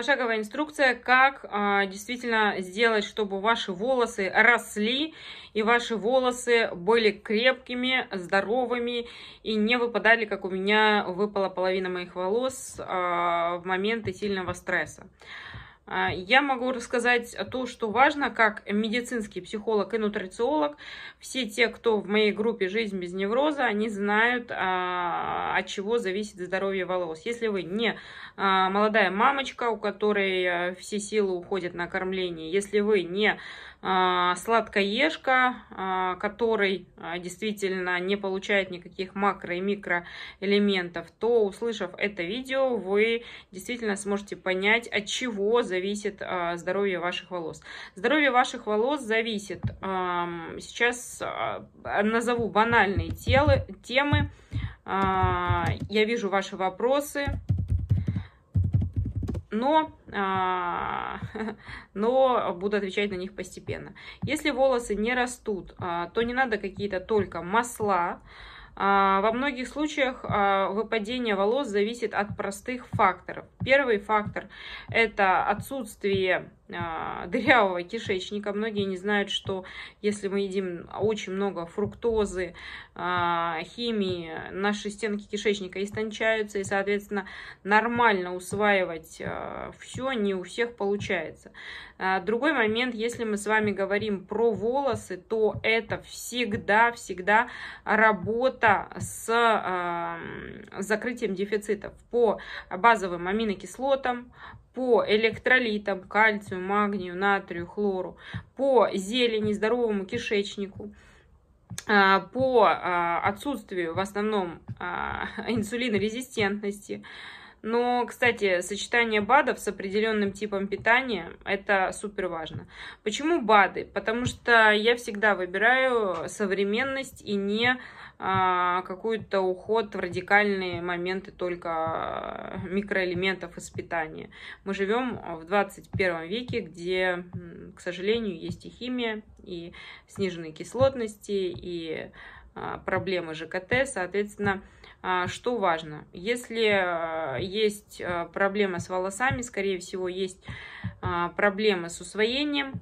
пошаговая инструкция, как а, действительно сделать, чтобы ваши волосы росли и ваши волосы были крепкими, здоровыми и не выпадали, как у меня выпала половина моих волос а, в моменты сильного стресса. А, я могу рассказать то, что важно, как медицинский психолог и нутрициолог. Все те, кто в моей группе «Жизнь без невроза», они знают, а, от чего зависит здоровье волос. Если вы не а, молодая мамочка, у которой все силы уходят на кормление, если вы не сладкоежка, который действительно не получает никаких макро- и микроэлементов, то, услышав это видео, вы действительно сможете понять, от чего зависит зависит а, здоровье ваших волос. Здоровье ваших волос зависит, сейчас а, назову банальные телы, темы, а, я вижу ваши вопросы, но, но буду отвечать на них постепенно. Если волосы не растут, то не надо какие-то только масла, масла, а, во многих случаях а, выпадение волос зависит от простых факторов. Первый фактор – это отсутствие а, дырявого кишечника. Многие не знают, что если мы едим очень много фруктозы, а, химии, наши стенки кишечника истончаются, и, соответственно, нормально усваивать а, все не у всех получается. Другой момент, если мы с вами говорим про волосы, то это всегда-всегда работа с закрытием дефицитов по базовым аминокислотам, по электролитам, кальцию, кальцию, магнию, натрию, хлору, по зелени, здоровому кишечнику, а, по а, отсутствию в основном а, инсулинорезистентности, но, кстати, сочетание БАДов с определенным типом питания – это супер важно. Почему БАДы? Потому что я всегда выбираю современность и не а, какой-то уход в радикальные моменты только а, микроэлементов из питания. Мы живем в 21 веке, где, к сожалению, есть и химия, и сниженные кислотности, и а, проблемы ЖКТ, соответственно, а, что важно? Если а, есть а, проблемы с волосами, скорее всего, есть проблемы с усвоением,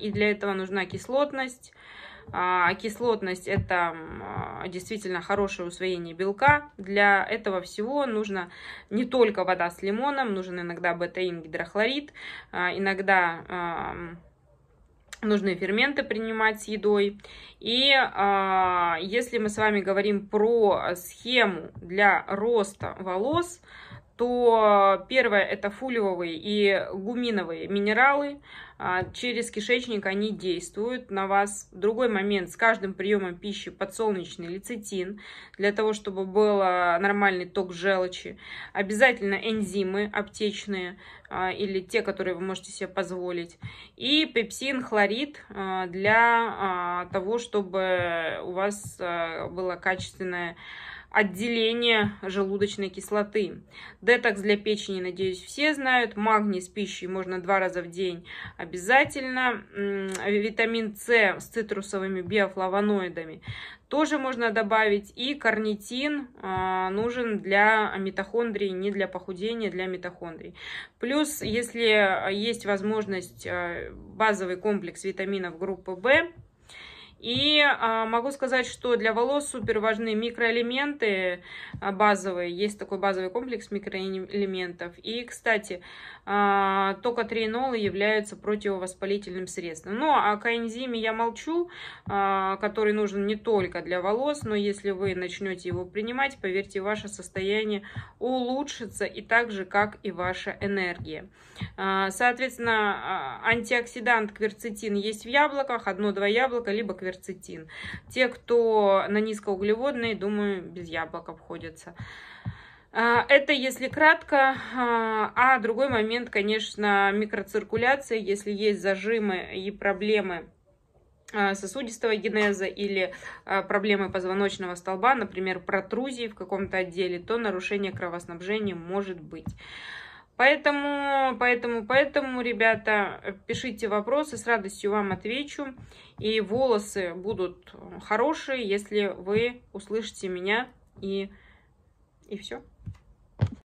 и для этого нужна кислотность. А кислотность – это действительно хорошее усвоение белка. Для этого всего нужно не только вода с лимоном, нужен иногда бетаин гидрохлорид, иногда нужные ферменты принимать с едой. И э, если мы с вами говорим про схему для роста волос, то э, первое это фулиовые и гуминовые минералы. А, через кишечник они действуют на вас. Другой момент, с каждым приемом пищи подсолнечный лецитин, для того, чтобы был э, нормальный ток желчи. Обязательно энзимы аптечные а, или те, которые вы можете себе позволить. И пепсин хлорид э, для а, того, чтобы у вас было качественное отделение желудочной кислоты. Детокс для печени, надеюсь, все знают. Магний с пищей можно два раза в день обязательно. Витамин С с цитрусовыми биофлавоноидами тоже можно добавить. И карнитин а, нужен для митохондрии, не для похудения, для митохондрий. Плюс, если а, есть возможность, а, базовый комплекс витаминов группы В – и а, могу сказать, что для волос супер важны микроэлементы а, базовые. Есть такой базовый комплекс микроэлементов. И, кстати, а, только триенолы являются противовоспалительным средством. Но ну, о а коэнзиме я молчу, а, который нужен не только для волос, но если вы начнете его принимать, поверьте, ваше состояние улучшится и так же, как и ваша энергия. А, соответственно, а, антиоксидант кверцетин есть в яблоках, одно-два яблока, либо кверцетин кверцетин. Те, кто на низкоуглеводные, думаю, без яблок обходятся. А, это если кратко. А, а другой момент, конечно, микроциркуляция. Если есть зажимы и проблемы а, сосудистого генеза или проблемы позвоночного столба, например, протрузии в каком-то отделе, то нарушение кровоснабжения может быть. Поэтому, поэтому, поэтому, ребята, пишите вопросы, с радостью вам отвечу. И волосы будут хорошие, если вы услышите меня и, и все.